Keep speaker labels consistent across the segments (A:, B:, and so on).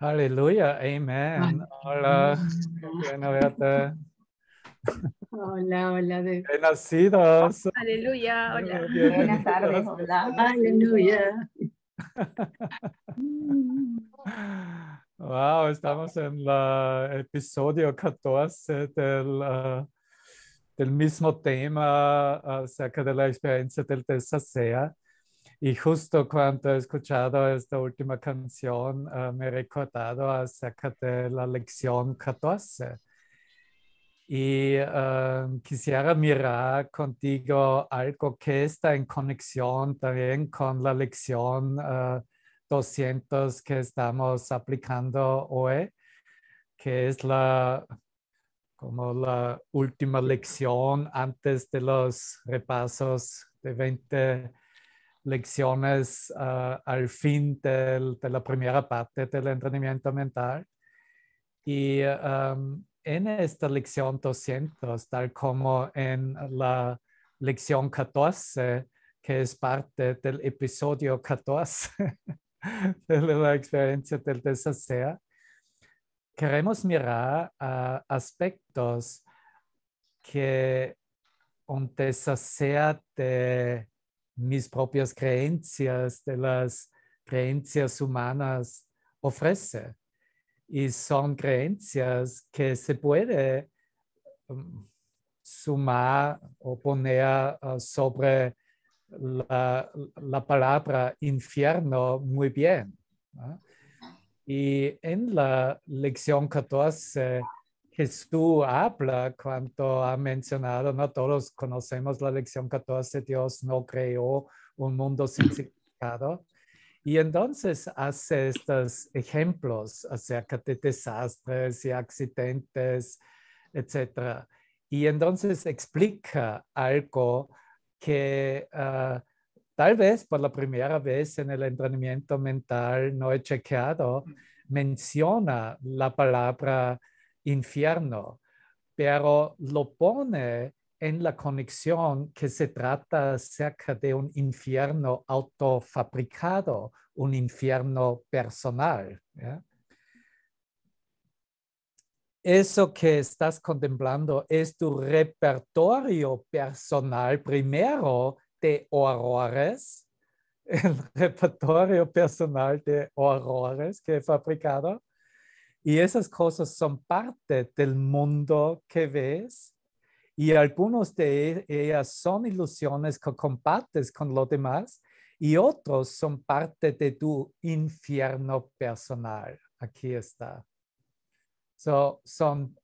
A: Aleluya, amén. Hola, qué bueno verte.
B: Hola, hola. De...
A: Bien nacidos. Aleluya, hola. Buenas tardes, hola. Aleluya. Wow, estamos en el episodio 14 del, ah, del mismo tema acerca de la experiencia del deshacer. Y justo cuando he escuchado esta última canción, eh, me he recordado acerca de la lección 14. Y eh, quisiera mirar contigo algo que está en conexión también con la lección 200 eh, que estamos aplicando hoy, que es la como la última lección antes de los repasos de 20 lecciones ah, al fin de la primera parte del entrenamiento mental. Y en esta lección 200, tal como en la lección 14, que es parte del episodio 14 de la experiencia del deshacer, queremos mirar aspectos que un deshacer de mis propias creencias, de las creencias humanas ofrece. Y son creencias que se puede um, sumar o poner uh, sobre la, la palabra infierno muy bien. Y en la lección 14 Jesús habla cuando ha mencionado, no todos conocemos la lección 14, Dios no creó un mundo sin significado. Y entonces hace estos ejemplos acerca de desastres y accidentes, etc. Y entonces explica algo que ah, tal vez por la primera vez en el entrenamiento mental no he chequeado, mm. menciona la palabra infierno, pero lo pone en la conexión que se trata acerca de un infierno autofabricado, un infierno personal. Eso que estás contemplando es tu repertorio personal primero de horrores, el repertorio personal de horrores que he fabricado y esas cosas son parte del mundo que ves y algunos de e-, ellas son ilusiones que compartes con los demás y otros son parte de tu infierno personal. Aquí está. son,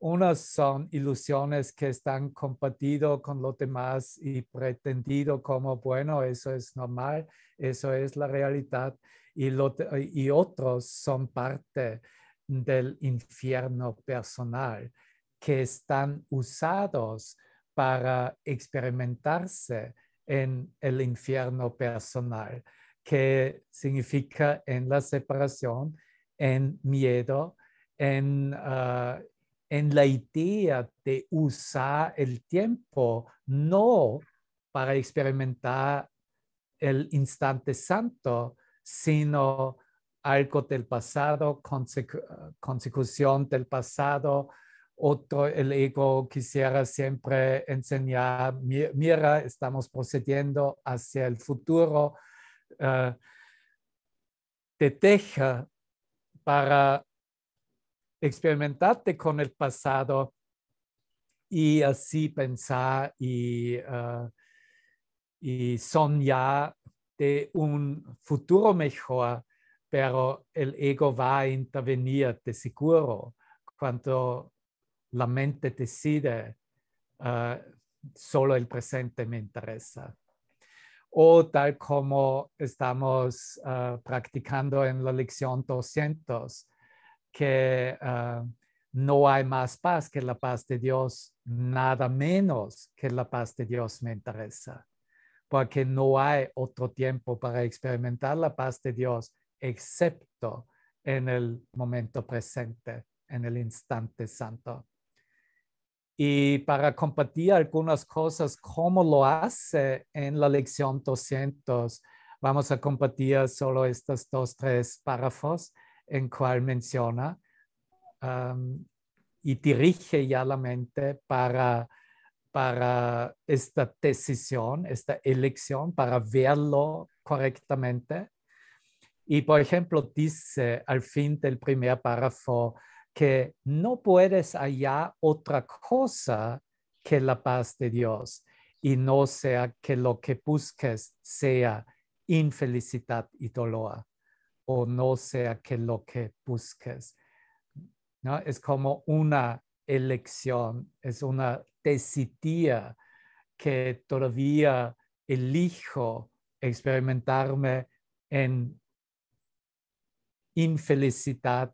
A: unas son ilusiones que están compartidas con los demás y pretendido como, bueno, eso es normal, eso es la realidad, y, y otros son parte del infierno personal que están usados para experimentarse en el infierno personal, que significa en la separación, en miedo, en, ah, la idea de usar el tiempo no para experimentar el instante santo, sino algo del pasado, eh, consecución del pasado. Otro, el ego quisiera siempre enseñar, mira, estamos procediendo hacia el futuro. Eh, te deja para experimentarte con el pasado y así pensar y, eh, y soñar de un futuro mejor pero el ego va a intervenir de seguro cuando la mente decide ah, solo el presente me interesa. O tal como estamos ah, practicando en la lección 200, que ah, no hay más paz que la paz de Dios, nada menos que la paz de Dios me interesa, porque no hay otro tiempo para experimentar la paz de Dios excepto en el momento presente, en el instante santo. Y para compartir algunas cosas, como lo hace en la lección 200, vamos a compartir solo estos dos, tres párrafos en cual menciona um, y dirige ya la mente para esta decisión, esta elección, para verlo correctamente y por ejemplo, dice al fin del primer párrafo que no puedes hallar otra cosa que la paz de Dios y no sea que lo que busques sea infelicidad y dolor o no sea que lo que busques. ¿no? Es como una elección, es una decidida que todavía elijo experimentarme en infelicidad,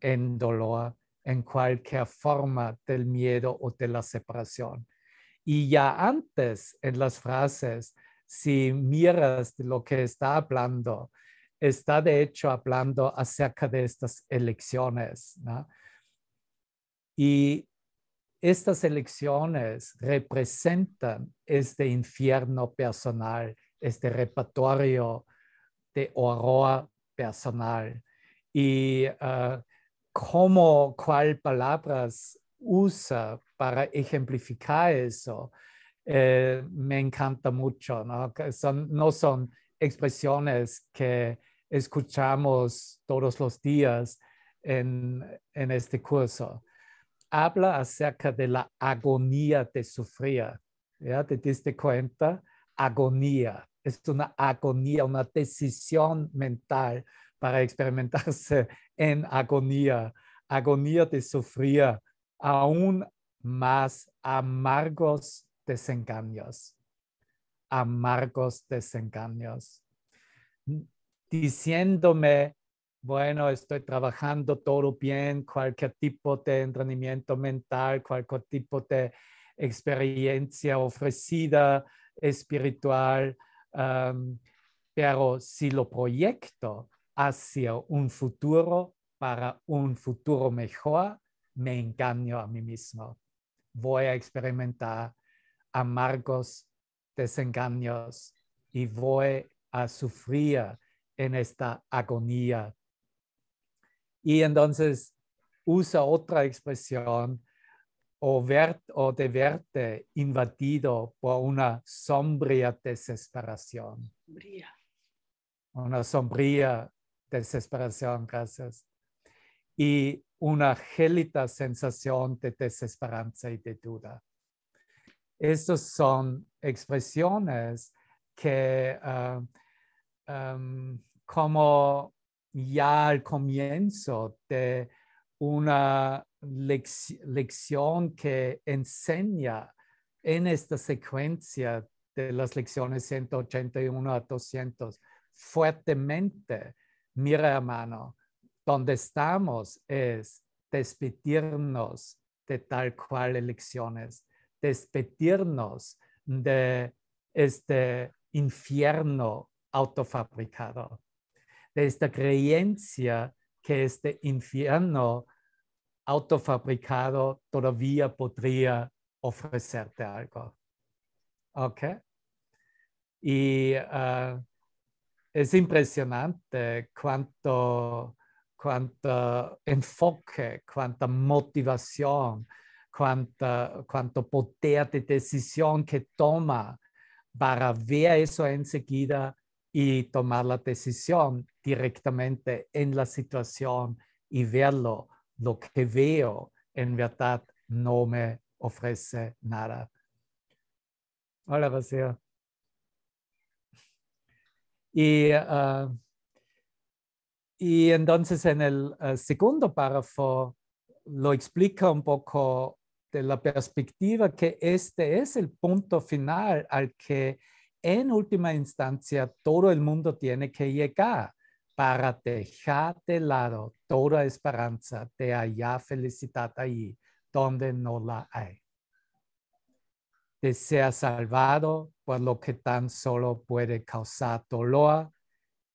A: en dolor, en cualquier forma del miedo o de la separación. Y ya antes en las frases, si miras lo que está hablando, está de hecho hablando acerca de estas elecciones. Y estas elecciones representan este infierno personal, este repertorio de horror personal y ah, cómo, cuál palabras usa para ejemplificar eso, eh, me encanta mucho. ¿no? Son, no son expresiones que escuchamos todos los días en, en este curso. Habla acerca de la agonía de sufrir. ¿Ya te diste cuenta? Agonía. Es una agonía, una decisión mental para experimentarse en agonía, agonía de sufrir aún más amargos desengaños, amargos desengaños, diciéndome, bueno, estoy trabajando todo bien, cualquier tipo de entrenamiento mental, cualquier tipo de experiencia ofrecida espiritual, pero si lo proyecto, hacia un futuro para un futuro mejor, me engaño a mí mismo. Voy a experimentar amargos desengaños y voy a sufrir en esta agonía. Y entonces usa otra expresión o, o de verte invadido por una sombría desesperación. Sombría. Una sombría desesperación, gracias, y una gélida sensación de desesperanza y de duda. Estas son expresiones que ah, como ya al comienzo de una lección que enseña en esta secuencia de las lecciones 181 a 200 fuertemente mira hermano, donde estamos es despedirnos de tal cual elecciones, despedirnos de este infierno autofabricado, de esta creencia que este infierno autofabricado todavía podría ofrecerte algo. ¿Ok? Y ah, es impresionante cuánto, enfoque, cuánta motivación, cuánto poder de decisión que toma para ver eso enseguida y tomar la decisión directamente en la situación y verlo. Lo que veo en verdad no me ofrece nada. Hola, Rocío. Ah, y, entonces en el ah, segundo párrafo lo explica un poco de la perspectiva que este es el punto final al que en última instancia todo el mundo tiene que llegar para dejar de lado toda esperanza de hallar felicidad ahí donde no la hay de ser salvado por lo que tan solo puede causar dolor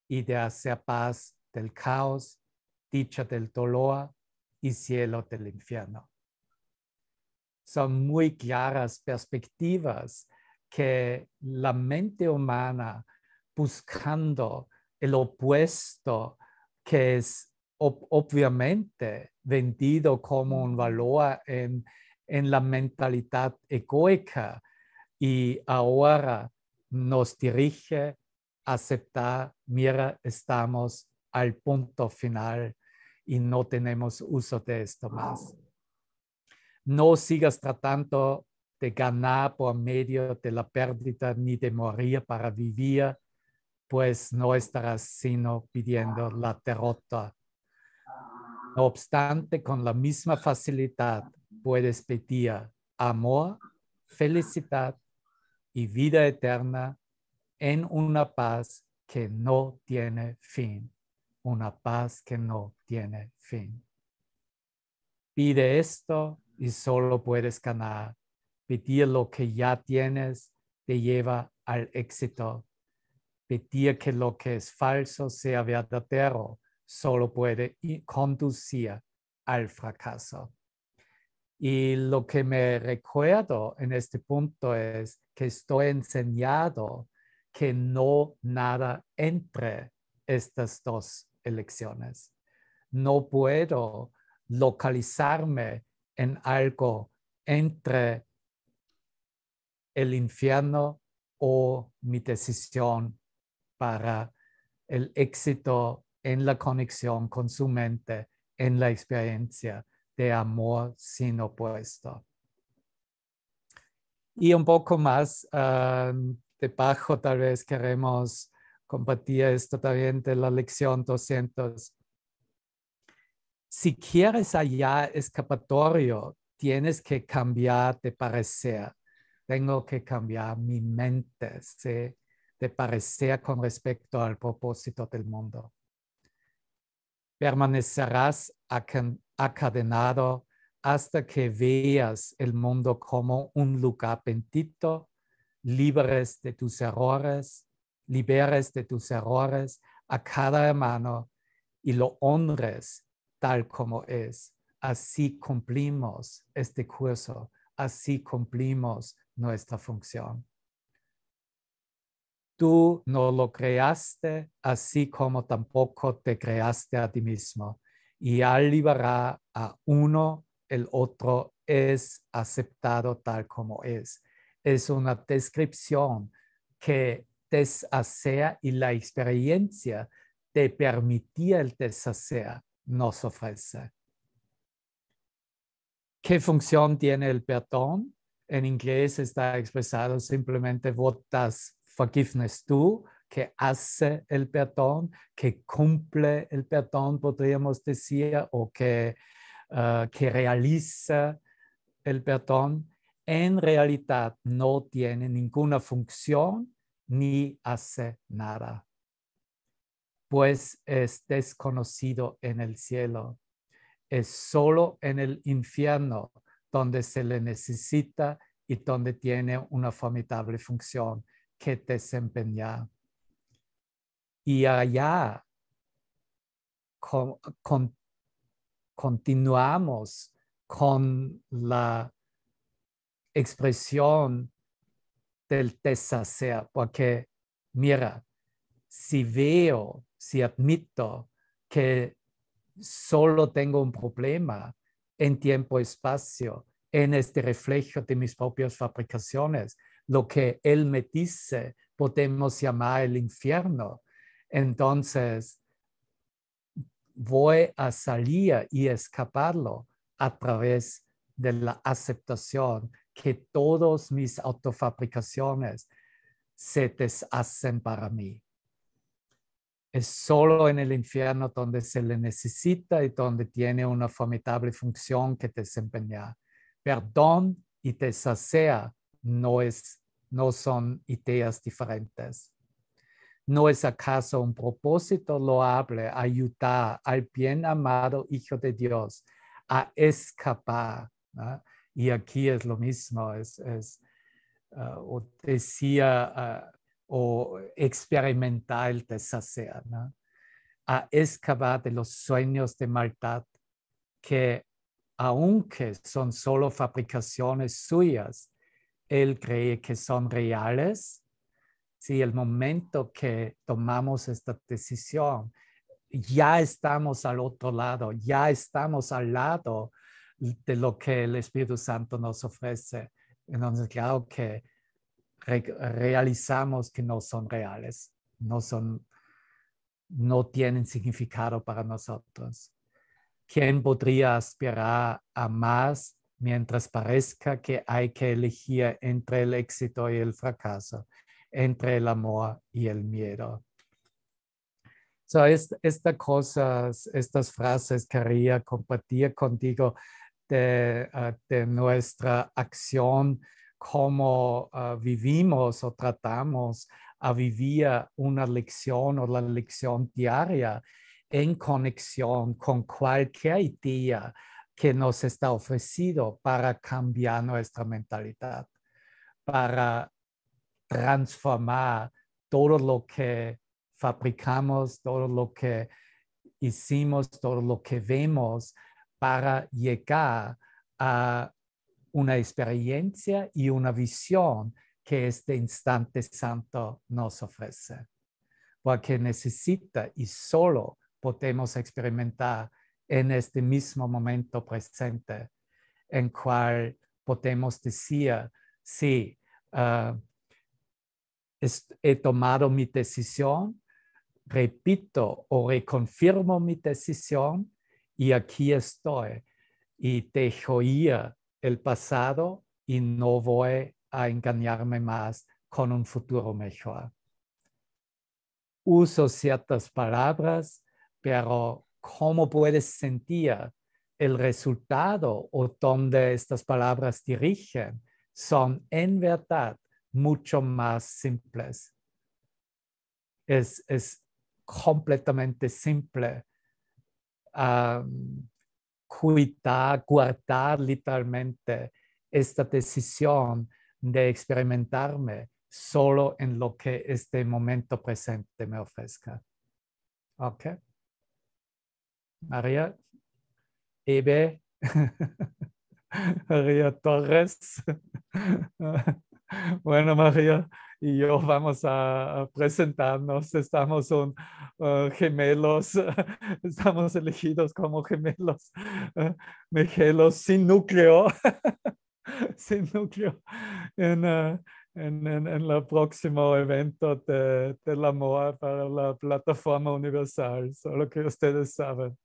A: y de hacer paz del caos, dicha del dolor y cielo del infierno. Son muy claras perspectivas que la mente humana buscando el opuesto que es obviamente vendido como un valor en en la mentalidad egoica y ahora nos dirige a aceptar, mira, estamos al punto final y no tenemos uso de esto más. No sigas tratando de ganar por medio de la pérdida ni de morir para vivir, pues no estarás sino pidiendo la derrota. No obstante, con la misma facilidad puedes pedir amor, felicidad y vida eterna en una paz que no tiene fin, una paz que no tiene fin. Pide esto y solo puedes ganar. Pedir lo que ya tienes te lleva al éxito. Pedir que lo que es falso sea verdadero solo puede conducir al fracaso. Y lo que me recuerdo en este punto es que estoy enseñado que no nada entre estas dos elecciones. No puedo localizarme en algo entre el infierno o mi decisión para el éxito en la conexión con su mente, en la experiencia, de amor sin opuesto. Y un poco más ah, debajo tal vez queremos compartir esto también de la lección 200. Si quieres hallar escapatorio, tienes que cambiar de parecer. Tengo que cambiar mi mente, de parecer con respecto al propósito del mundo. Permanecerás a acadenado hasta que veas el mundo como un lugar bendito, libres de tus errores, liberes de tus errores a cada hermano y lo honres tal como es. Así cumplimos este curso, así cumplimos nuestra función. Tú no lo creaste, así como tampoco te creaste a ti mismo y al liberar a uno, el otro es aceptado tal como es. Es una descripción que deshacer y la experiencia de permitir el deshacer nos ofrece. ¿Qué función tiene el perdón? En inglés está expresado simplemente what does forgiveness do? que hace el perdón, que cumple el perdón, podríamos decir, o que, ah, que realiza el perdón, en realidad no tiene ninguna función ni hace nada, pues es desconocido en el cielo. Es solo en el infierno donde se le necesita y donde tiene una formidable función que desempeñar y allá continuamos con la expresión del deshacer, porque mira, si veo, si admito que solo tengo un problema en tiempo y espacio, en este reflejo de mis propias fabricaciones, lo que él me dice podemos llamar el infierno, entonces, voy a salir y escaparlo a través de la aceptación que todas mis autofabricaciones se deshacen para mí. Es solo en el infierno donde se le necesita y donde tiene una formidable función que desempeñar. Perdón y deshacer no, es, no son ideas diferentes. ¿No es acaso un propósito loable ayudar al bien amado Hijo de Dios a escapar? ¿ah? Y aquí es lo mismo, es, ah, o ah, o experimentar el deshacer, a escapar de los sueños de maldad que, aunque son solo fabricaciones suyas, él cree que son reales si el momento que tomamos esta decisión, ya estamos al otro lado, ya estamos al lado de lo que el Espíritu Santo nos ofrece. Entonces, claro que realizamos que no son reales, no son, no tienen significado para nosotros. ¿Quién podría aspirar a más mientras parezca que hay que elegir entre el éxito y el fracaso? entre el amor y el miedo. So, estas cosas, estas frases quería compartir contigo ah, de, nuestra acción, cómo ah, vivimos o tratamos a vivir una lección o la lección diaria en conexión con cualquier idea que nos está ofrecido para cambiar nuestra mentalidad, para transformar todo lo que fabricamos, todo lo que hicimos, todo lo que vemos para llegar a una experiencia y una visión que este instante santo nos ofrece. Porque necesita y solo podemos experimentar en este mismo momento presente en cual podemos decir, sí, ah, he tomado mi decisión, repito o reconfirmo mi decisión y aquí estoy y dejo ir el pasado y no voy a engañarme más con un futuro mejor. Uso ciertas palabras, pero ¿cómo puedes sentir el resultado o dónde estas palabras dirigen? Son en verdad mucho más simples. Es, completamente simple. cuidar, guardar literalmente esta decisión de experimentarme solo en lo que este momento presente me ofrezca. ¿Ok? María, Ebe, María Torres. Bueno, María y yo vamos a presentarnos. Estamos uh, gemelos, estamos elegidos como gemelos, ¿eh? gemelos sin núcleo, sin núcleo en, uh, en, el próximo evento de, La amor para la plataforma universal, solo que ustedes saben.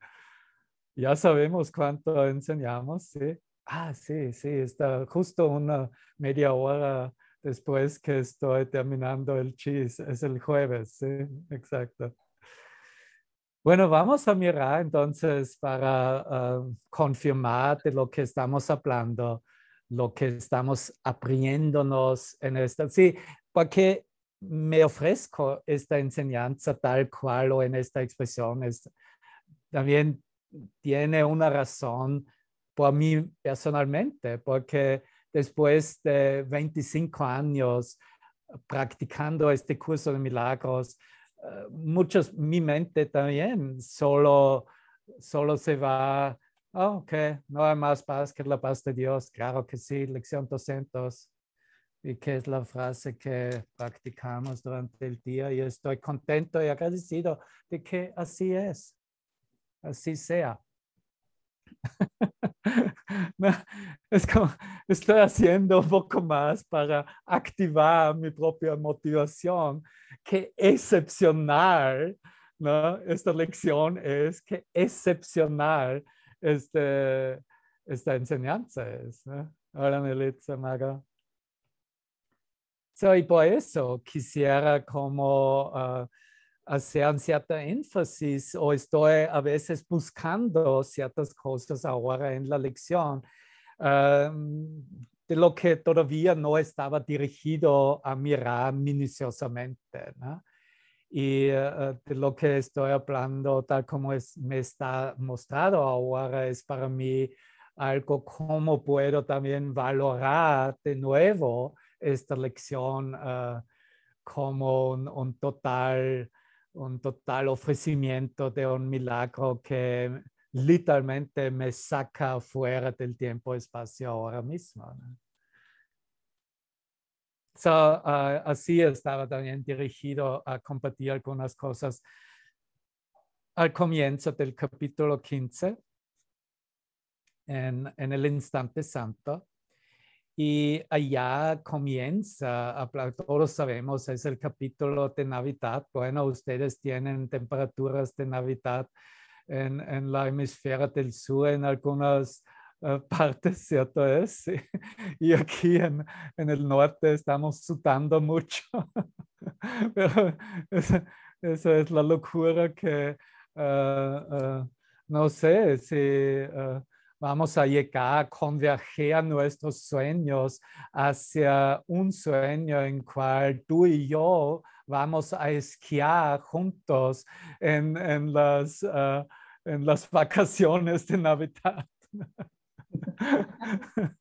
A: Ya sabemos cuánto enseñamos, ¿sí? ah, sí, sí, está justo una media hora después que estoy terminando el cheese, es el jueves, sí, exacto. Bueno, vamos a mirar entonces para ah, confirmar de lo que estamos hablando, lo que estamos aprendiéndonos en esto. Sí, porque me ofrezco esta enseñanza tal cual o en esta expresión, es, también tiene una razón por mí personalmente, porque después de 25 años practicando este curso de milagros, eh, muchos, mi mente también solo, solo se va, ah, ok, no hay más paz que la paz de Dios, claro que sí, lección 200, y que es la frase que practicamos durante el día y estoy contento y agradecido de que así es, así sea. estoy haciendo un poco más para activar mi propia motivación. Qué excepcional, Esta lección es que excepcional este, esta enseñanza es. ¿no? Ahora, Maga. y por eso quisiera como... Ah, hacer cierta énfasis o estoy a veces buscando ciertas cosas ahora en la lección. de lo que todavía no estaba dirigido a mirar minuciosamente. Y eh, de lo que estoy hablando, tal como me está mostrado ahora, es para mí algo como puedo también valorar de nuevo esta lección eh, como un total un total ofrecimiento de un milagro que literalmente me saca fuera del tiempo-espacio ahora mismo. Ah, así estaba también dirigido a compartir algunas cosas al comienzo del capítulo 15, en el instante santo. Y allá comienza, todos sabemos, es el capítulo de Navidad. Bueno, ustedes tienen temperaturas de Navidad en, en la hemisfera del sur en algunas eh, partes, ¿cierto es? Eh, y aquí en, el norte estamos sudando mucho. Pero esa, es la locura que, eh, no sé, si vamos a llegar, a converger nuestros sueños hacia un sueño en cual tú y yo vamos a esquiar juntos en, las, eh, en las vacaciones de Navidad.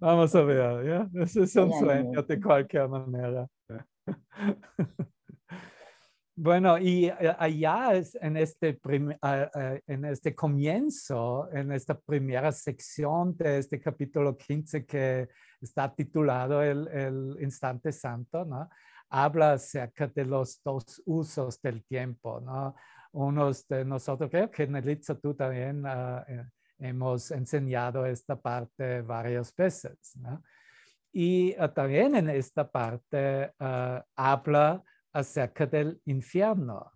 A: vamos a ver, ¿ya? Ese es un sueño de cualquier manera. Bueno, y eh, allá este ah, ah, en, este comienzo, en esta primera sección de este capítulo 15 que está titulado El, Instante Santo, habla acerca de los dos usos del tiempo. ¿no? Unos de nosotros, creo que Nelitza, tú también ah, eh, hemos enseñado esta parte varias veces. Y también en esta parte habla acerca del infierno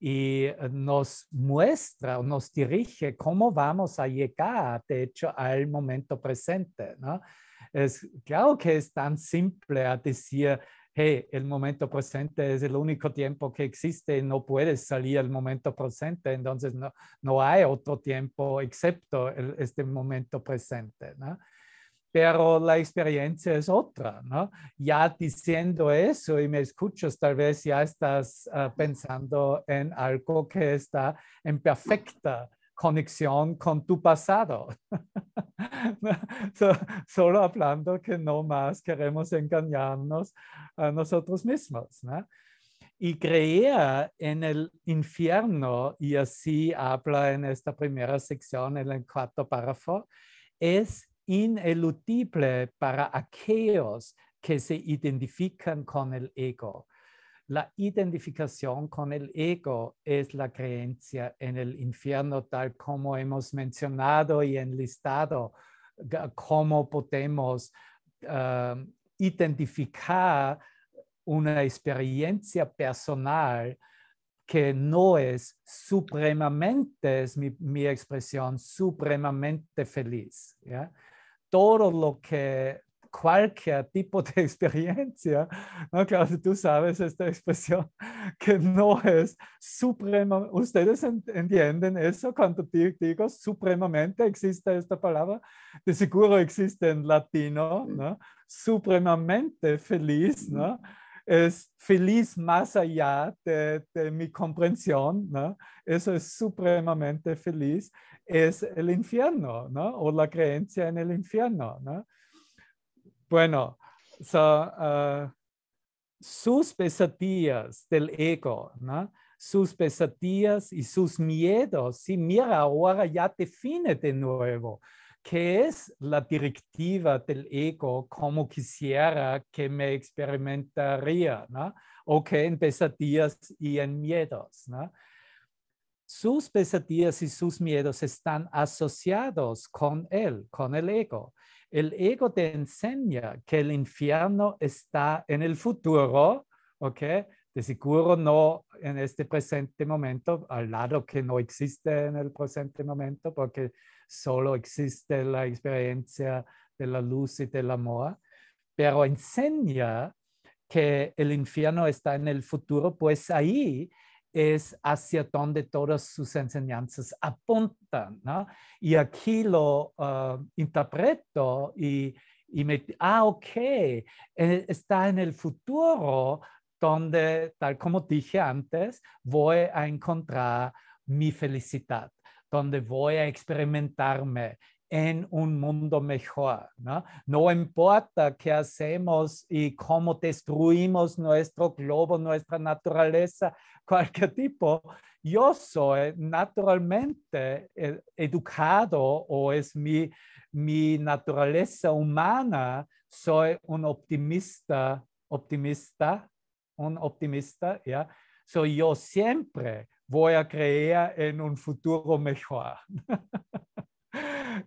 A: y eh, nos muestra, o nos dirige cómo vamos a llegar, de hecho, al momento presente. ¿no? Es, claro que es tan simple a decir, hey, el momento presente es el único tiempo que existe, no puedes salir al momento presente, entonces no, hay otro tiempo excepto este momento presente pero la experiencia es otra, ¿no? Ya diciendo eso y me escuchas, tal vez ya estás ah, pensando en algo que está en perfecta conexión con tu pasado. solo hablando que no más queremos engañarnos a nosotros mismos, ¿no? y creía en el infierno, y así habla en esta primera sección, en el cuarto párrafo, es ineludible para aquellos que se identifican con el ego. La identificación con el ego es la creencia en el infierno, tal como hemos mencionado y enlistado, cómo podemos um, identificar una experiencia personal que no es supremamente, es mi, expresión, supremamente feliz todo lo que cualquier tipo de experiencia, ¿no? claro, tú sabes esta expresión que no es suprema, ustedes entienden eso cuando digo supremamente existe esta palabra, de seguro existe en latino, ¿no? supremamente feliz, ¿no? es feliz más allá de, mi comprensión, ¿no? eso es supremamente feliz, es el infierno, ¿no? o la creencia en el infierno. ¿no? Bueno, ah, sus pesadillas del ego, ¿no? sus pesadillas y sus miedos, si mira, ahora ya define de nuevo ¿Qué es la directiva del ego como quisiera que me experimentaría, o que en pesadillas y en miedos. Sus pesadillas y sus miedos están asociados con él, con el ego. El ego te enseña que el infierno está en el futuro, ¿ok? De seguro no en este presente momento, al lado que no existe en el presente momento, porque solo existe la experiencia de la luz y del amor, pero enseña que el infierno está en el futuro, pues ahí es hacia donde todas sus enseñanzas apuntan. ¿no? Y aquí lo ah, interpreto y, y me, ah, ok, eh, está en el futuro donde, tal como dije antes, voy a encontrar mi felicidad donde voy a experimentarme en un mundo mejor. ¿no? importa qué hacemos y cómo destruimos nuestro globo, nuestra naturaleza, cualquier tipo, yo soy naturalmente eh, educado o es mi, mi naturaleza humana, soy un optimista, optimista, un optimista, ¿ya? Soy yo siempre voy a creer en un futuro mejor.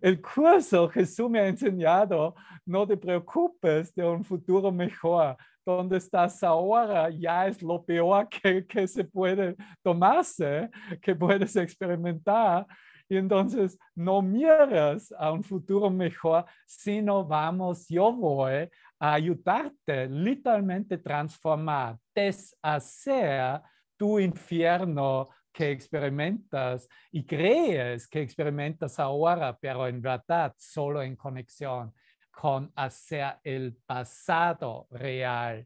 A: El curso Jesús me ha enseñado, no te preocupes de un futuro mejor. Donde estás ahora ya es lo peor que, que se puede tomarse, que puedes experimentar. Y entonces no miras a un futuro mejor, sino vamos, yo voy a ayudarte literalmente transformar, deshacer tu infierno que experimentas y crees que experimentas ahora, pero en verdad solo en conexión con hacer el pasado real,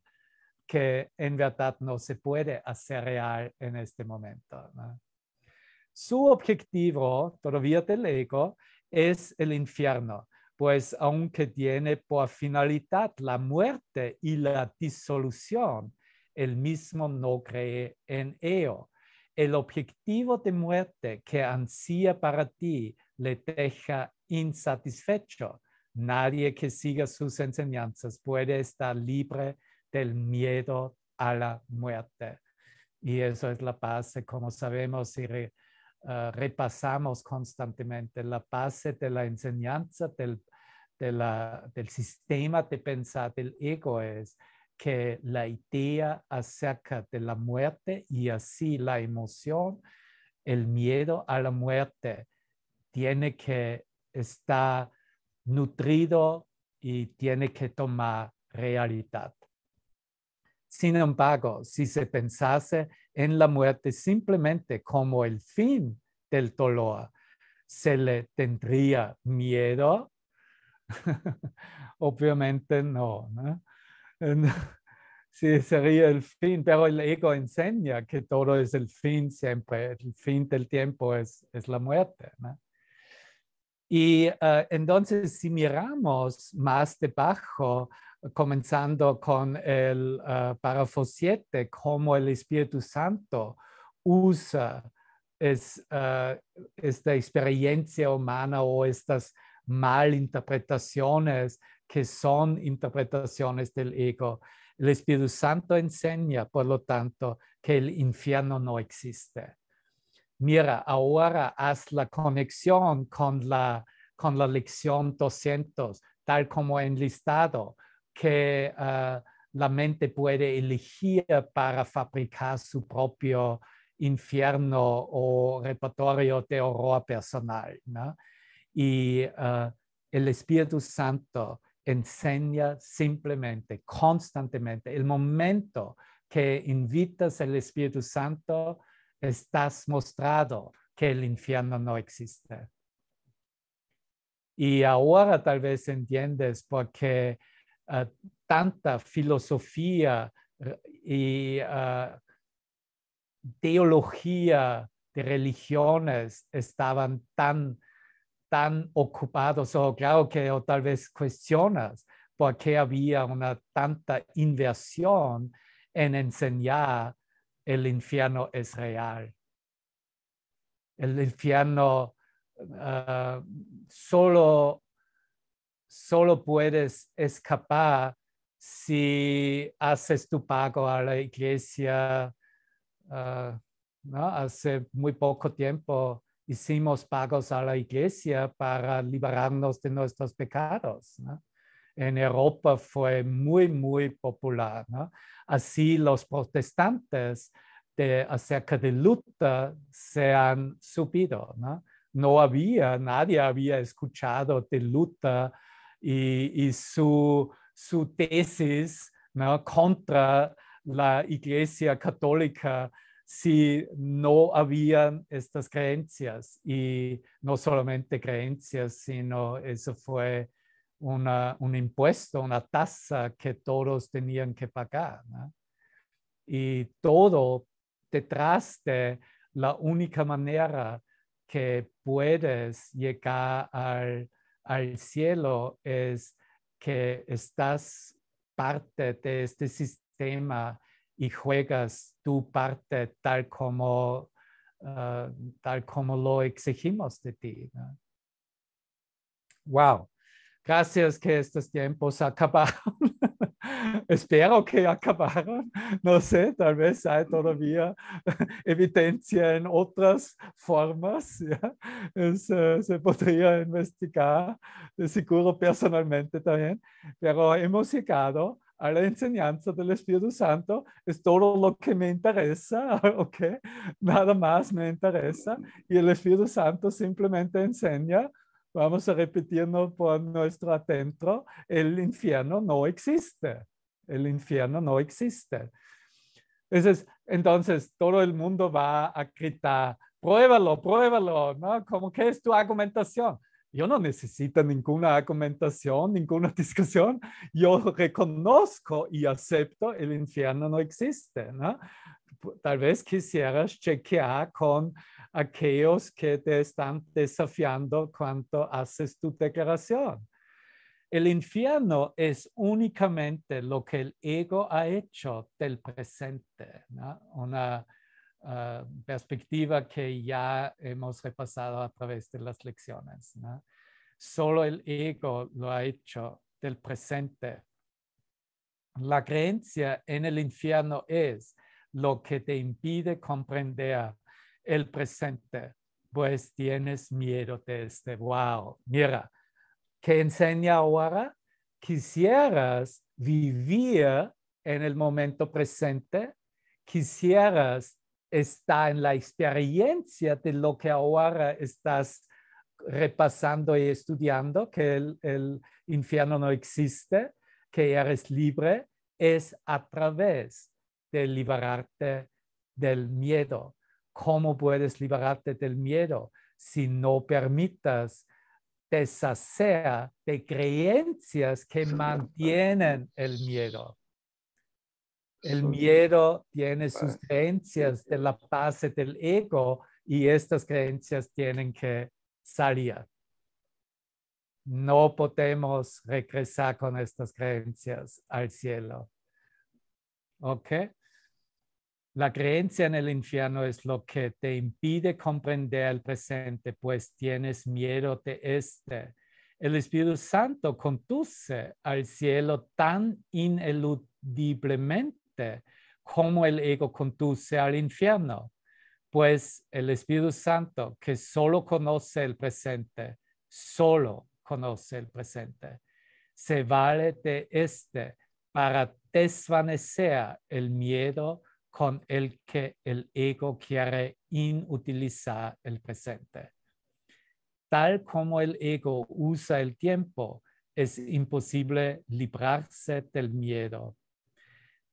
A: que en verdad no se puede hacer real en este momento. Su objetivo todavía del ego es el infierno, pues aunque tiene por finalidad la muerte y la disolución, él mismo no cree en ello. El objetivo de muerte que ansía para ti le deja insatisfecho. Nadie que siga sus enseñanzas puede estar libre del miedo a la muerte. Y eso es la base, como sabemos y uh, repasamos constantemente, la base de la enseñanza del, del sistema de pensar del ego es que la idea acerca de la muerte y así la emoción, el miedo a la muerte, tiene que estar nutrido y tiene que tomar realidad. Sin embargo, si se pensase en la muerte simplemente como el fin del dolor, se le tendría miedo. Obviamente no, no, sería el fin, pero el ego enseña que todo es el fin siempre, el fin del tiempo es, la muerte. Y eh, entonces si miramos más debajo, comenzando con el eh, párrafo 7, cómo el Espíritu Santo usa es, eh, esta experiencia humana o estas malinterpretaciones que son interpretaciones del ego. El Espíritu Santo enseña, por lo tanto, que el infierno no existe. Mira, ahora haz la conexión con la, lección 200, tal como he enlistado, que ah, la mente puede elegir para fabricar su propio infierno o repertorio de horror personal. Y ah, el Espíritu Santo enseña simplemente, constantemente. El momento que invitas al Espíritu Santo, estás mostrado que el infierno no existe. Y ahora tal vez entiendes por qué ah, tanta filosofía eh, y ah, teología de religiones estaban tan tan ocupados o claro que o tal vez cuestionas por qué había una tanta inversión en enseñar el infierno es real. El infierno ah, solo, solo puedes escapar si haces tu pago a la iglesia. Ah, ¿no? Hace muy poco tiempo hicimos pagos a la iglesia para liberarnos de nuestros pecados. En Europa fue muy, muy popular. Así los protestantes acerca de Luther se han subido. ¿no? había, nadie había escuchado de Luther y, su, tesis contra la Iglesia Católica si no habían estas creencias y no solamente creencias, sino eso fue una, un impuesto, una tasa que todos tenían que pagar. Y todo detrás de la única manera que puedes llegar al, al cielo es que estás parte de este sistema y juegas tu parte tal como, ah, tal como lo exigimos de ti. Wow, gracias que estos tiempos acabaron. Espero que acabaron. No sé, tal vez hay todavía evidencia en otras formas. Eh, se podría investigar, seguro personalmente también. Pero hemos llegado a la enseñanza del Espíritu Santo es todo lo que me interesa, ¿ok? Nada más me interesa y el Espíritu Santo simplemente enseña, vamos a repetirlo por nuestro atento, el infierno no existe, el infierno no existe. Entonces, entonces todo el mundo va a gritar, pruébalo, pruébalo, ¿no? cómo que es tu argumentación yo no necesito ninguna argumentación, ninguna discusión. Yo reconozco y acepto el infierno no existe. Tal vez quisieras chequear con aquellos que te están desafiando cuando haces tu declaración. El infierno es únicamente lo que el ego ha hecho del presente, una Ah, perspectiva que ya hemos repasado a través de las lecciones. Solo el ego lo ha hecho del presente. La creencia en el infierno es lo que te impide comprender el presente, pues tienes miedo de este wow. Mira, ¿qué enseña ahora? Quisieras vivir en el momento presente, quisieras está en la experiencia de lo que ahora estás repasando y estudiando, que el, infierno no existe, que eres libre, es a través de liberarte del miedo. ¿Cómo puedes liberarte del miedo si no permitas deshacer de creencias que mantienen el miedo? El miedo tiene sus creencias de la base del ego y estas creencias tienen que salir. No podemos regresar con estas creencias al cielo. ¿Ok? La creencia en el infierno es lo que te impide comprender el presente, pues tienes miedo de este. El Espíritu Santo conduce al cielo tan ineludiblemente este, cómo el ego conduce al infierno. Pues el Espíritu Santo, que solo conoce el presente, solo conoce el presente, se vale de este para desvanecer el miedo con el que el ego quiere inutilizar el presente. Tal como el ego usa el tiempo, es imposible librarse del miedo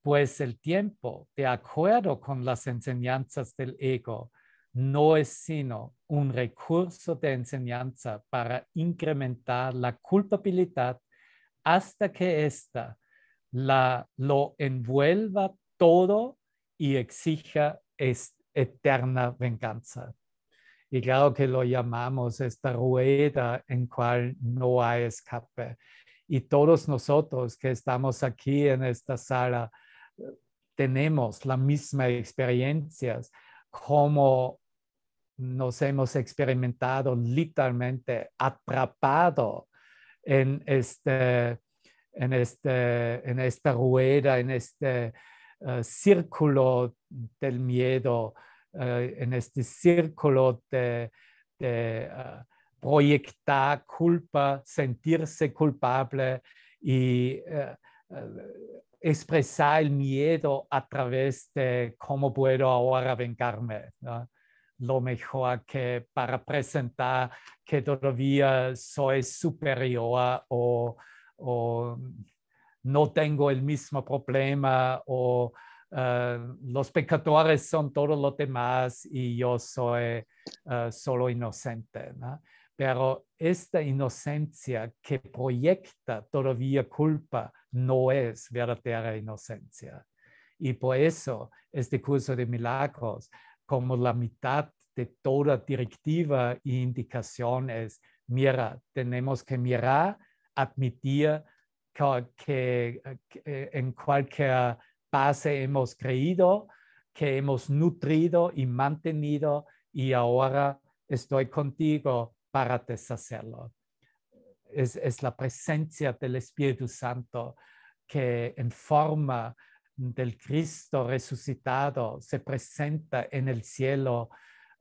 A: pues el tiempo, de acuerdo con las enseñanzas del ego, no es sino un recurso de enseñanza para incrementar la culpabilidad hasta que ésta lo envuelva todo y exija eterna venganza. Y claro que lo llamamos esta rueda en cual no hay escape. Y todos nosotros que estamos aquí en esta sala, tenemos la misma experiencias, como nos hemos experimentado literalmente atrapado en este en este en esta rueda en este eh, círculo del miedo eh, en este círculo de, eh, proyectar culpa sentirse culpable y expresar el miedo a través de cómo puedo ahora vengarme. Lo mejor que para presentar que todavía soy superior o, no tengo el mismo problema o eh, los pecadores son todos los demás y yo soy eh, solo inocente pero esta inocencia que proyecta todavía culpa no es verdadera inocencia. Y por eso este curso de milagros, como la mitad de toda directiva e indicación es, mira, tenemos que mirar, admitir que, que eh, en cualquier base hemos creído, que hemos nutrido y mantenido y ahora estoy contigo para deshacerlo. Es, la presencia del Espíritu Santo que en forma del Cristo resucitado se presenta en el cielo,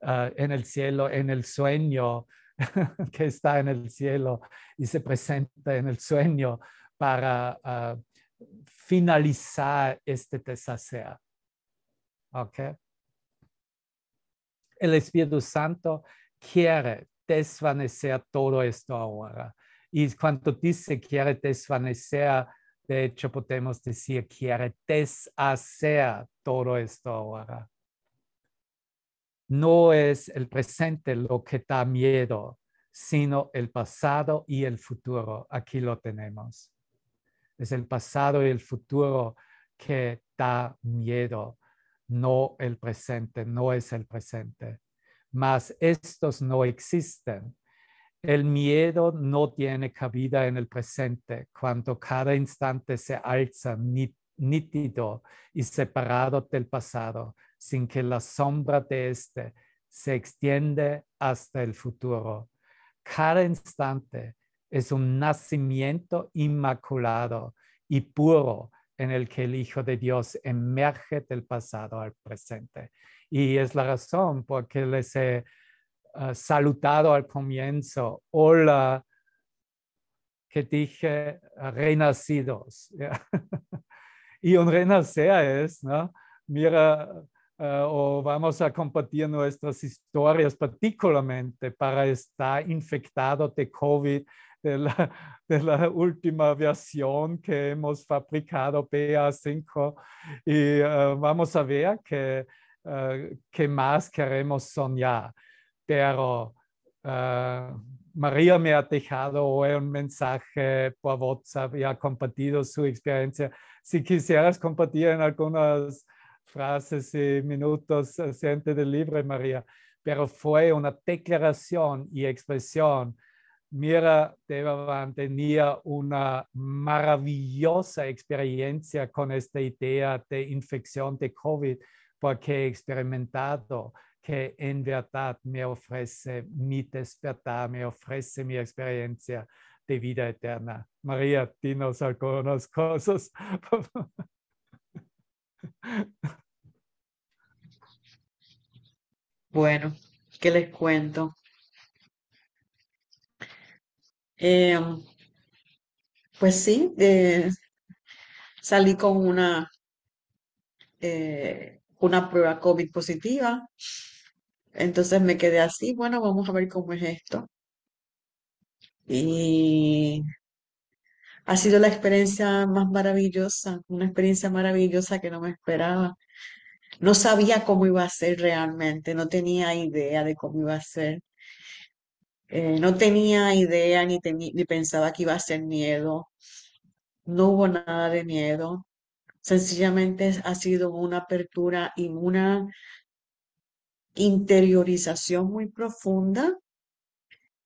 A: eh, en el cielo, en el sueño que está en el cielo y se presenta en el sueño para eh, finalizar este deshacer. ¿Ok? El Espíritu Santo quiere desvanecer todo esto ahora. Y cuando dice quiere desvanecer, de hecho podemos decir quiere deshacer todo esto ahora. No es el presente lo que da miedo, sino el pasado y el futuro. Aquí lo tenemos. Es el pasado y el futuro que da miedo, no el presente, no es el presente mas estos no existen. El miedo no tiene cabida en el presente, cuando cada instante se alza nítido y separado del pasado, sin que la sombra de este se extiende hasta el futuro. Cada instante es un nacimiento inmaculado y puro en el que el Hijo de Dios emerge del pasado al presente y es la razón porque les he ah, saludado al comienzo. Hola, que dije ah, renacidos. y un renacer es, ¿no? Mira, ah, o vamos a compartir nuestras historias, particularmente para estar infectado de COVID, de la, última versión que hemos fabricado, BA5. Y vamos a ver que eh, ¿Qué que más queremos soñar. Pero eh, María me ha dejado hoy un mensaje por WhatsApp y ha compartido su experiencia. Si quisieras compartir en algunas frases y minutos, de libre, María. Pero fue una declaración y expresión Mira, Devavan tenía una maravillosa experiencia con esta idea de infección de COVID porque he experimentado que en verdad me ofrece mi despertar, me ofrece mi experiencia de vida eterna. María, dinos algunas cosas. Bueno,
C: ¿qué les cuento? Eh, pues sí, eh, salí con una eh, una prueba COVID positiva. Entonces me quedé así, bueno, vamos a ver cómo es esto. Y ha sido la experiencia más maravillosa, una experiencia maravillosa que no me esperaba. No sabía cómo iba a ser realmente, no tenía idea de cómo iba a ser. Eh, no tenía idea ni, ni pensaba que iba a ser miedo. No hubo nada de miedo. Sencillamente ha sido una apertura y una interiorización muy profunda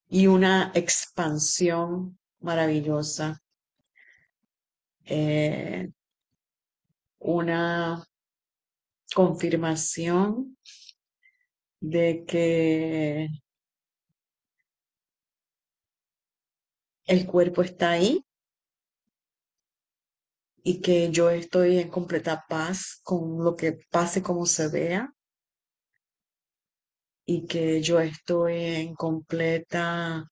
C: y una expansión maravillosa. Eh, una confirmación de que el cuerpo está ahí, y que yo estoy en completa paz con lo que pase como se vea y que yo estoy en completa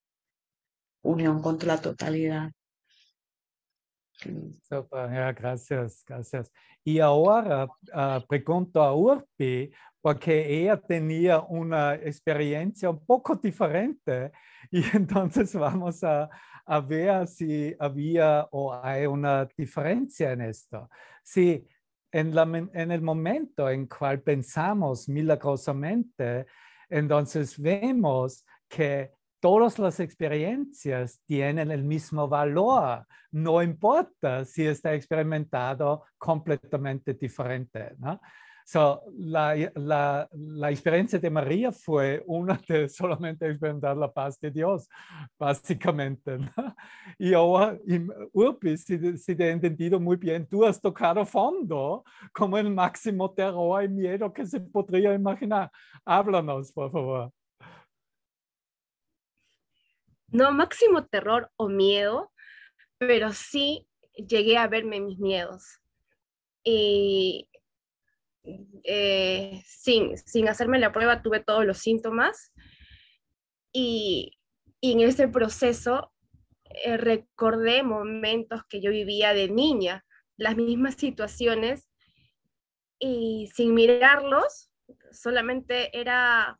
C: unión contra la totalidad.
A: gracias, gracias. Y ahora ah, pregunto a Urpi, porque ella tenía una experiencia un poco diferente. Y entonces vamos a, ver si había o hay una diferencia en esto. Si en, el momento en cual pensamos milagrosamente, entonces vemos que todas las experiencias tienen el mismo valor, no importa si está experimentado completamente diferente. ¿no? So, la, la, la, experiencia de María fue una de solamente experimentar la paz de Dios, básicamente. Y ahora, Urpi, si, te he entendido muy bien, tú has tocado fondo como el máximo terror y miedo que se podría imaginar. Háblanos, por favor.
D: No máximo terror o miedo, pero sí llegué a verme mis miedos. Y eh, sin, sin hacerme la prueba tuve todos los síntomas y, en ese proceso eh, recordé momentos que yo vivía de niña, las mismas situaciones y sin mirarlos, solamente era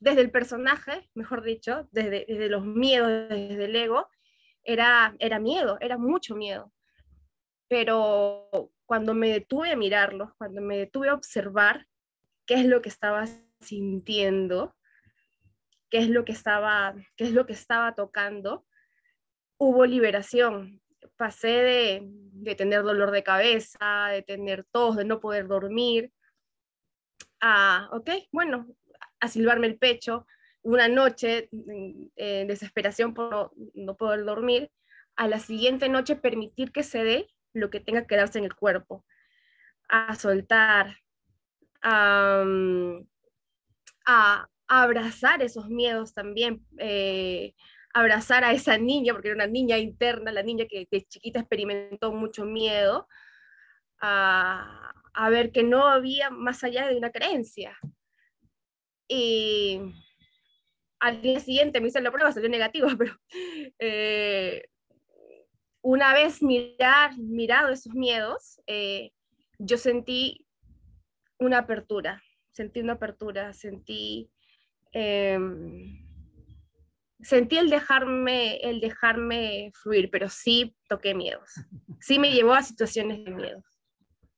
D: desde el personaje, mejor dicho, desde, los miedos, desde el ego, era, era miedo, era mucho miedo. Pero cuando me detuve a mirarlo cuando me detuve a observar qué es lo que estaba sintiendo, qué es lo que estaba, qué es lo que estaba tocando, hubo liberación. Pasé de, de tener dolor de cabeza, de tener tos, de no poder dormir, a, ok, bueno, a silbarme el pecho, una noche mm, en eh, desesperación por no, poder dormir, a la siguiente noche permitir que se dé lo que tenga que darse en el cuerpo, a soltar, a, abrazar esos miedos también, eh, abrazar a esa niña, porque era una niña interna, la niña que de chiquita experimentó mucho miedo, a, ver que no había más allá de una creencia. Y al día siguiente me hice la prueba, salió negativa, pero eh, una vez mirar, mirado esos miedos, eh, yo sentí una apertura, sentí una apertura, sentí, em, sentí el dejarme, el dejarme fluir, pero sí toqué miedos, sí me llevó a situaciones de miedo.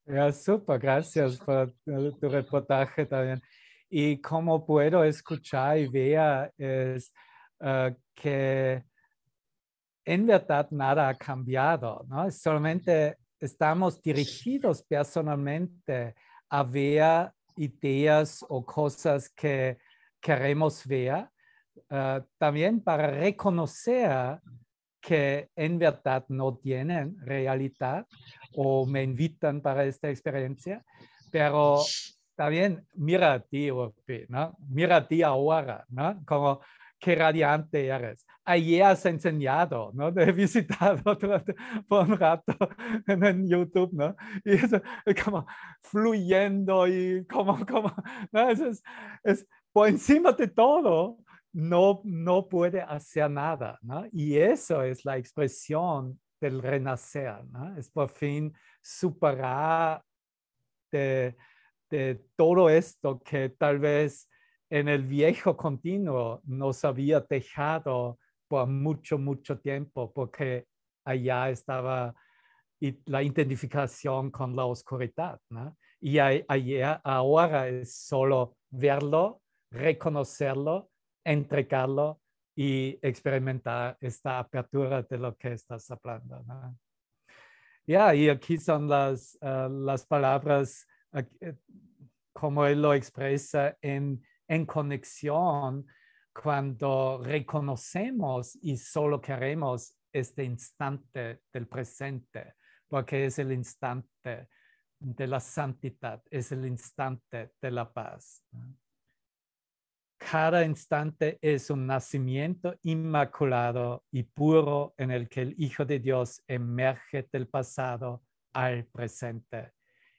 A: Ya, ah, super, gracias por tu reportaje también. Y como puedo escuchar y ver es ah, que en verdad nada ha cambiado, Solamente estamos dirigidos personalmente a ver ideas o cosas que queremos ver, eh, también para reconocer que en verdad no tienen realidad o me invitan para esta experiencia, pero también mira a ti, ¿no? Mira a ti ahora, Como qué radiante eres ayer has enseñado, ¿no? he visitado por un rato en, YouTube, ¿no? Y es como fluyendo y como, como, ¿no? es, es, por encima de todo, no, no puede hacer nada, ¿no? Y eso es la expresión del renacer, ¿no? Es por fin superar de, de todo esto que tal vez en el viejo continuo nos había dejado mucho, mucho tiempo, porque allá estaba la identificación con la oscuridad. Y ayer, ahora es solo verlo, reconocerlo, entregarlo y experimentar esta apertura de lo que estás hablando. Ya, y aquí son las, ah, palabras, ah, eh, como él lo expresa, en, en conexión cuando reconocemos y solo queremos este instante del presente, porque es el instante de la santidad, es el instante de la paz. Cada instante es un nacimiento inmaculado y puro en el que el Hijo de Dios emerge del pasado al presente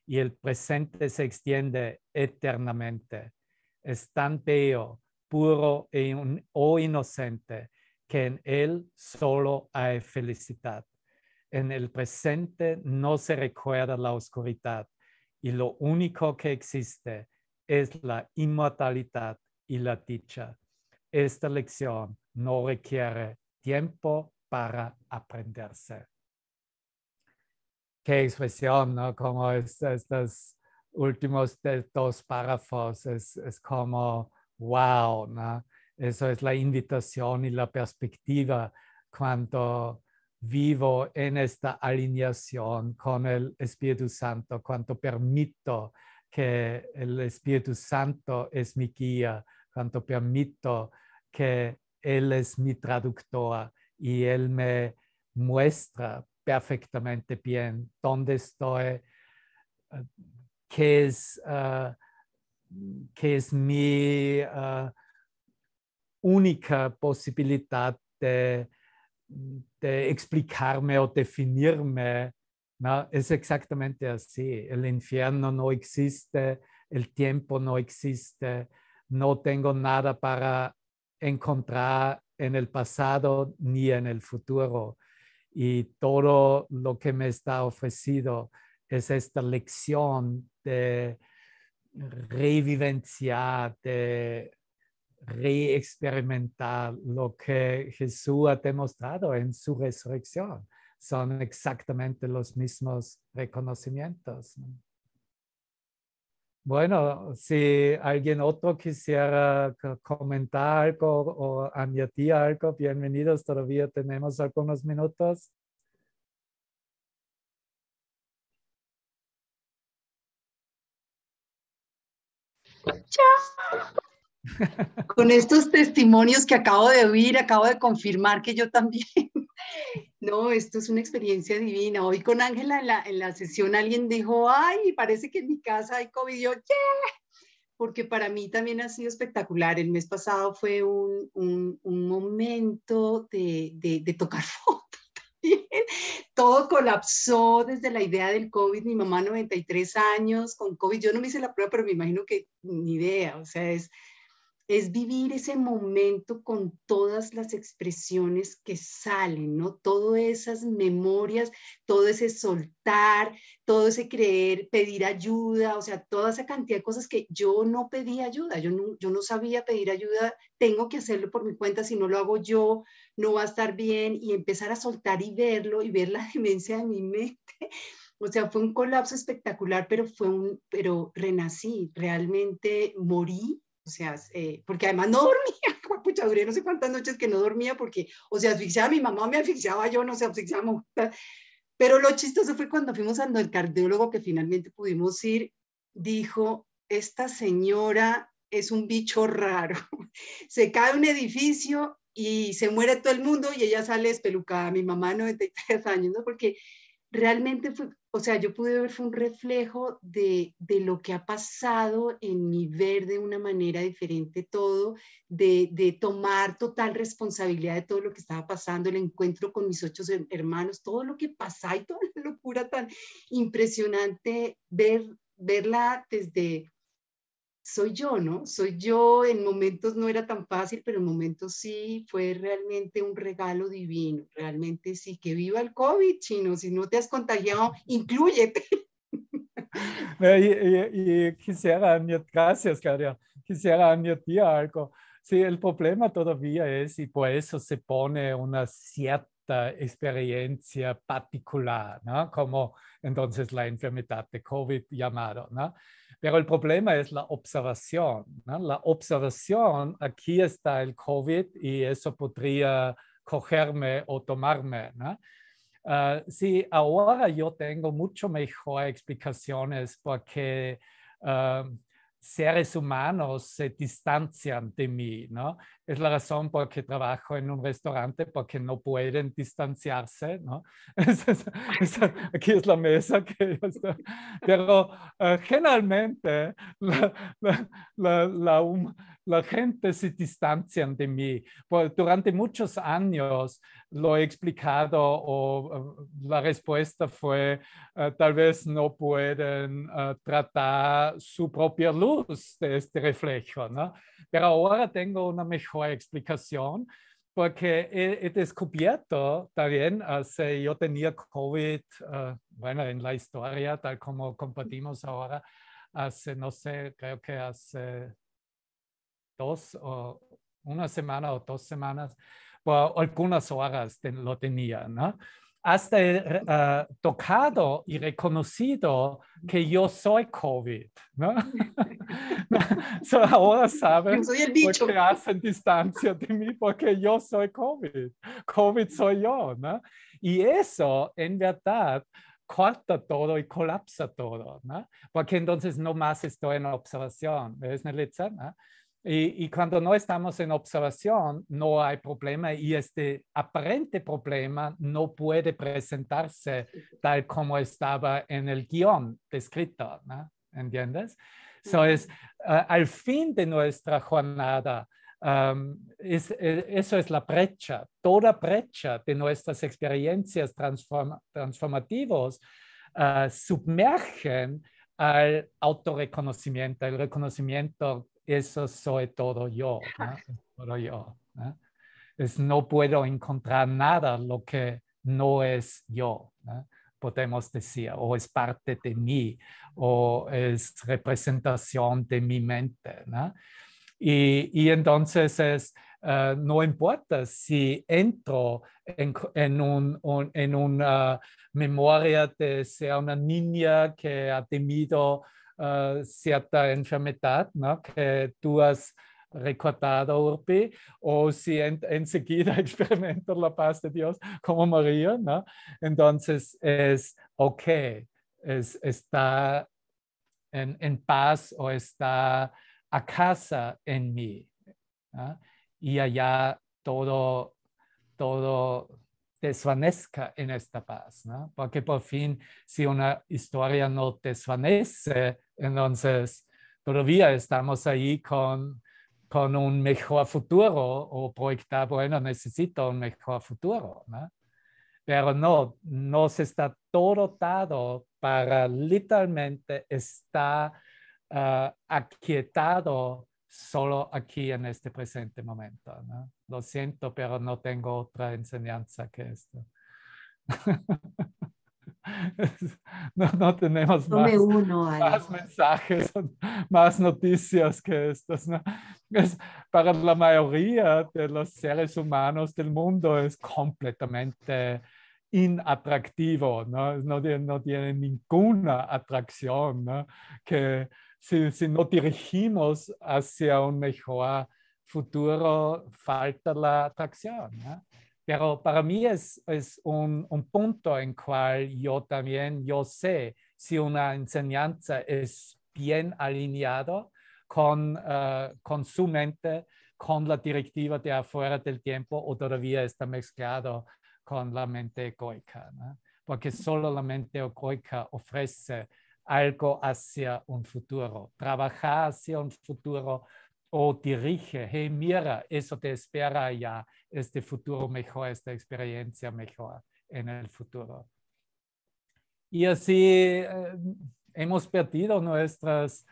A: y el presente se extiende eternamente. Es tan bello puro e o inocente, que en él solo hay felicidad. En el presente no se recuerda la oscuridad y lo único que existe es la inmortalidad y la dicha. Esta lección no requiere tiempo para aprenderse. Qué expresión, ¿no? Como estos últimos dos párrafos, es como wow, ¿no? Eso es la invitación y la perspectiva cuando vivo en esta alineación con el Espíritu Santo, cuando permito que el Espíritu Santo es mi guía, cuando permito que Él es mi traductor y Él me muestra perfectamente bien dónde estoy, eh, qué es ah, que es mi ah, única posibilidad de, de, explicarme o definirme. ¿no? Es exactamente así. El infierno no existe, el tiempo no existe, no tengo nada para encontrar en el pasado ni en el futuro. Y todo lo que me está ofrecido es esta lección de revivenciar, de reexperimentar lo que Jesús ha demostrado en su resurrección. Son exactamente los mismos reconocimientos. Bueno, si alguien otro quisiera comentar algo o añadir algo, bienvenidos, todavía tenemos algunos minutos.
B: Con estos testimonios que acabo de oír, acabo de confirmar que yo también. No, esto es una experiencia divina. Hoy con Ángela en la, sesión alguien dijo, ay, parece que en mi casa hay COVID. yo, yeah! Porque para mí también ha sido espectacular. El mes pasado fue un, momento de, tocar fotos, Todo colapsó desde la idea del COVID. Mi mamá 93 años con COVID. Yo no me hice la prueba, pero me imagino que ni idea. O sea, es, es vivir ese momento con todas las expresiones que salen, ¿no? Todas esas memorias, todo ese soltar, todo ese creer, pedir ayuda, o sea, toda esa cantidad de cosas que yo no pedí ayuda, yo yo no sabía pedir ayuda, tengo que hacerlo por mi cuenta, si no lo hago yo, no va a estar bien y empezar a soltar y verlo y ver la demencia de mi mente. O sea, fue un colapso espectacular, pero fue un, pero renací, realmente morí, o sea, eh, porque además no dormía, pucha, no sé cuántas noches que no dormía porque, o sea, asfixiaba mi mamá, me asfixiaba yo, no sé, asfixiaba. Pero lo chistoso fue cuando fuimos al cardiólogo que finalmente pudimos ir, dijo, esta señora es un bicho raro, se cae un edificio y se muere todo el mundo y ella sale espelucada mi mamá 93 años, ¿no? Porque realmente fue, o sea, yo pude ver fue un reflejo de, lo que ha pasado en mi ver de una manera diferente todo, de, tomar total responsabilidad de todo lo que estaba pasando, el encuentro con mis ocho hermanos, todo lo que pasa y toda la locura tan impresionante, ver, verla desde soy yo, ¿no? Soy yo, en momentos no era tan fácil, pero en momentos sí fue realmente un regalo divino, realmente sí, que viva el COVID, chino, si no te has contagiado, incluyete.
A: Y, quisiera gracias, Claudia, quisiera añadir algo. Sí, el problema todavía es, y por eso se pone una cierta experiencia particular, ¿no? Como entonces la enfermedad de COVID llamado, ¿no? Pero el problema es la observación. La observación, aquí está el COVID y eso podría cogerme o tomarme. ¿no? Eh, sí, ahora yo tengo mucho mejor explicaciones porque qué eh, seres humanos se distancian de mí, ¿no? es la razón por que trabajo en un restaurante, porque no pueden distanciarse, ¿no? aquí es la mesa Pero eh, generalmente la, la, gente se distancian de mí. durante muchos años lo he explicado o eh, la respuesta fue, eh, tal vez no pueden tratar su propia luz de este reflejo, ¿no? Pero ahora tengo una mejor explicación, porque he, e descubierto también, hace, yo tenía COVID, eh, bueno, en la historia, tal como compartimos ahora, hace, no sé, creo que hace dos o una semana o dos semanas, por algunas horas lo tenía, ¿no? hasta he ah, tocado y reconocido que yo soy COVID, ¿no? ahora saben soy por hacen distancia de mí, porque yo soy COVID. COVID soy yo, ¿no? Y eso, en verdad, corta todo y colapsa todo, ¿no? Porque entonces no más estoy en observación, ¿ves, Nelitza? ¿no? Y, cuando no estamos en observación, no hay problema y este aparente problema no puede presentarse pues. tal como estaba en el guión descrito, ¿no? ¿Entiendes? So es, al fin de nuestra jornada, e, eso es la brecha, toda brecha de nuestras experiencias transformativas uh, ah, al autorreconocimiento, el reconocimiento eso soy todo yo, ¿no? yo. Es no puedo encontrar nada lo que no es yo, podemos decir, o es parte de mí, o es representación de mi mente. Y, entonces eh, no importa si entro en, una memoria de ser una niña que ha temido Ah, cierta enfermedad que tú has recortado, Urpi, o si enseguida experimento la paz de Dios como María, entonces es ok, está en, paz o está a casa en mí. Y allá todo, todo desvanezca en esta paz, porque por fin si una historia no desvanece, entonces, todavía estamos ahí con, un mejor futuro o proyectar, bueno, necesito un mejor futuro, ¿no? Pero no, nos está todo dado para literalmente estar ah, aquietado solo aquí en este presente momento. ¿no? Lo siento, pero no tengo otra enseñanza que esto. no, tenemos más, mensajes, más noticias que estas. para la mayoría de los seres humanos del mundo es completamente inatractivo, no, tiene ninguna atracción, que si, si no dirigimos hacia un mejor futuro, falta la atracción. Pero para mí es, un, punto en cual yo también, sé si una enseñanza es bien alineada eh, con, su mente, con la directiva de afuera del tiempo o todavía está mezclado con la mente egoica, porque solo la mente egoica ofrece algo hacia un futuro, trabajar hacia un futuro o dirige, hey, mira, eso te espera ya este futuro mejor, esta experiencia mejor en el futuro. Y así eh, hemos perdido nuestras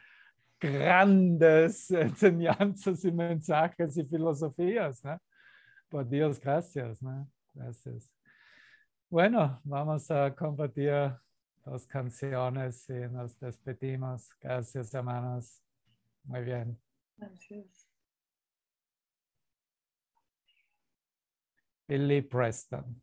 A: grandes enseñanzas y mensajes y filosofías. Por Dios, gracias. Gracias. Bueno, vamos a compartir las canciones y nos despedimos. Gracias, hermanos. Muy bien.
C: Gracias.
A: Ellie Preston.